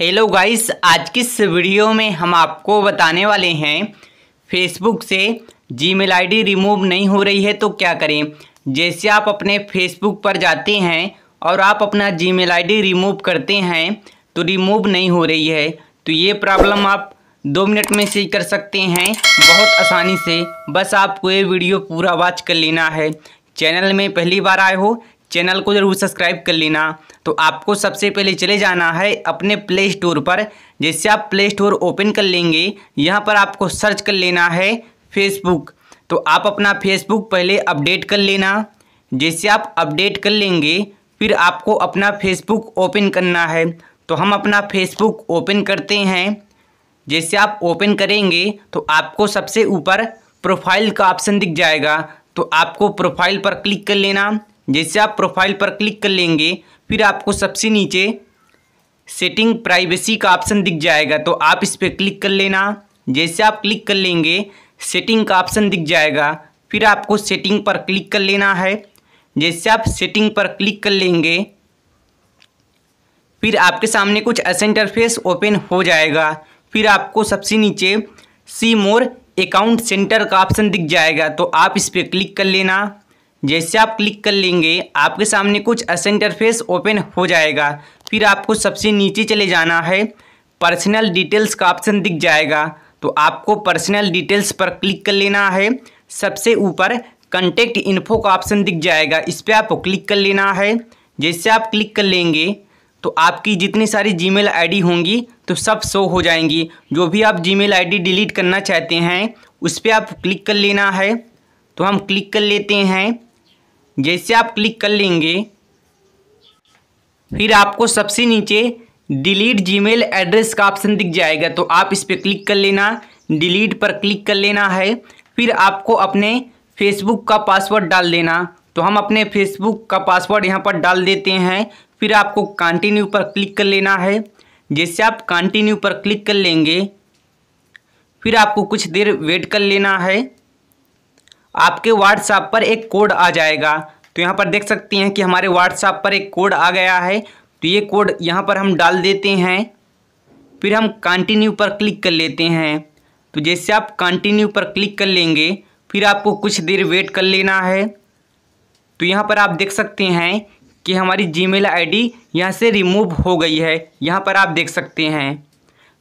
hello guys आज की इस वीडियो में हम आपको बताने वाले हैं फेसबुक से जीमेल आईडी रिमूव नहीं हो रही है तो क्या करें जैसे आप अपने फेसबुक पर जाते हैं और आप अपना जीमेल आईडी रिमूव करते हैं तो रिमूव नहीं हो रही है तो ये प्रॉब्लम आप दो मिनट में से कर सकते हैं बहुत आसानी से बस आपको ये वीडियो पूरा वॉच कर लेना है चैनल में पहली बार आए हो चैनल को ज़रूर सब्सक्राइब कर लेना तो आपको सबसे पहले चले जाना है अपने प्ले स्टोर पर जैसे आप प्ले स्टोर ओपन कर लेंगे यहाँ पर आपको सर्च कर लेना है फेसबुक तो आप अपना फेसबुक पहले अपडेट कर लेना जैसे आप अपडेट कर लेंगे फिर आपको अपना फेसबुक ओपन करना है तो हम अपना फेसबुक ओपन करते हैं जैसे आप ओपन करेंगे तो आपको सबसे ऊपर प्रोफाइल का ऑप्शन दिख जाएगा तो आपको प्रोफाइल पर क्लिक कर लेना जैसे आप प्रोफाइल पर क्लिक कर लेंगे फिर आपको सबसे नीचे सेटिंग प्राइवेसी का ऑप्शन दिख जाएगा तो आप इस पर क्लिक कर लेना जैसे आप क्लिक कर लेंगे सेटिंग का ऑप्शन दिख जाएगा फिर आपको सेटिंग पर क्लिक कर लेना है जैसे आप सेटिंग पर क्लिक कर लेंगे फिर आपके सामने कुछ ऐसा इंटरफेस ओपन हो जाएगा फिर आपको सबसे नीचे सी मोर अकाउंट सेंटर का ऑप्शन दिख जाएगा तो आप इस पर क्लिक कर लेना जैसे आप क्लिक कर लेंगे आपके सामने कुछ ऐसा इंटरफेस ओपन हो जाएगा फिर आपको सबसे नीचे चले जाना है पर्सनल डिटेल्स का ऑप्शन दिख जाएगा तो आपको पर्सनल डिटेल्स पर क्लिक कर लेना है सबसे ऊपर कंटेक्ट इन्फो का ऑप्शन दिख जाएगा इस पर आपको क्लिक कर लेना है जैसे आप क्लिक कर लेंगे तो आपकी जितनी सारी जी मेल होंगी तो सब शो हो जाएंगी जो भी आप जी मेल डिलीट करना चाहते हैं उस पर आप क्लिक कर लेना है तो हम क्लिक कर लेते हैं जैसे आप क्लिक कर लेंगे फिर आपको सबसे नीचे डिलीट जीमेल एड्रेस का ऑप्शन दिख जाएगा तो आप इस पर क्लिक कर लेना डिलीट पर क्लिक कर लेना है फिर आपको अपने फेसबुक का पासवर्ड डाल देना तो हम अपने फेसबुक का पासवर्ड यहाँ पर डाल देते हैं फिर आपको कंटिन्यू पर क्लिक कर लेना है जैसे आप कंटिन्यू पर क्लिक कर लेंगे फिर आपको कुछ देर वेट कर लेना है आपके व्हाट्सएप पर एक कोड आ जाएगा तो यहाँ पर देख सकते हैं कि हमारे व्हाट्सएप पर एक कोड आ गया है तो ये कोड यहाँ पर हम डाल देते हैं फिर हम कंटिन्यू पर क्लिक कर लेते हैं तो जैसे आप कंटिन्यू पर क्लिक कर लेंगे फिर आपको कुछ देर वेट कर लेना है तो यहाँ पर आप देख सकते हैं कि हमारी जीमेल आईडी यहाँ से रिमूव हो गई है यहाँ पर आप देख सकते हैं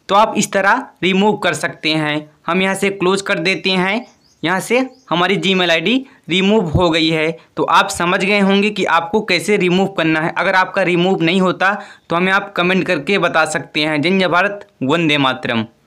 तो आप इस तरह रिमूव कर सकते हैं हम यहाँ से क्लोज कर देते हैं यहाँ से हमारी जी मेल रिमूव हो गई है तो आप समझ गए होंगे कि आपको कैसे रिमूव करना है अगर आपका रिमूव नहीं होता तो हमें आप कमेंट करके बता सकते हैं जय भारत वंदे मातरम